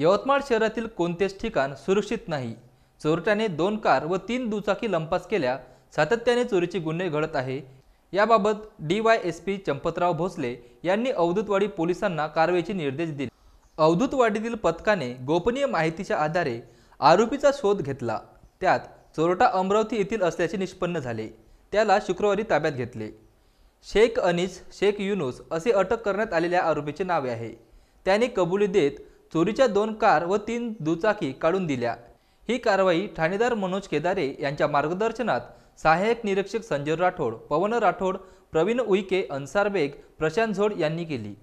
यवतमाळ शहरातील कोणतेच ठिकाण सुरक्षित नाही चोरट्याने दोन कार व तीन दुचाकी लंपास केल्या सातत्याने चोरीचे गुन्हे घडत आहे याबाबत D Y S P Champatrao Bhosale Avdhootwadi अवधूतवाडी पोलिसांना कारवाईचे निर्देश दिले अवधूतवाडीतील पथकाने गोपनीय माहितीच्या आधारे आरोपीचा शोध घेतला त्यात चोरटा अमरावती येथील असल्याचे निष्पन्न झाले त्याला शुक्रवारी ताब्यात घेतले शेख अनिस शेख युनुस असे अटक करण्यात आलेल्या आरोपीचे नावे आहे त्याने कबुली देत चोरीच्या दोन कार व तीन दुचाकी काढून दिल्या ही कारवाई ठाणेदार मनोज केदारे यांच्या मार्गदर्शनात सहाय्यक निरीक्षक संजय राठोड पवन राठोड प्रवीण उईके अन्सार बेग प्रशांत झोड यांनी केली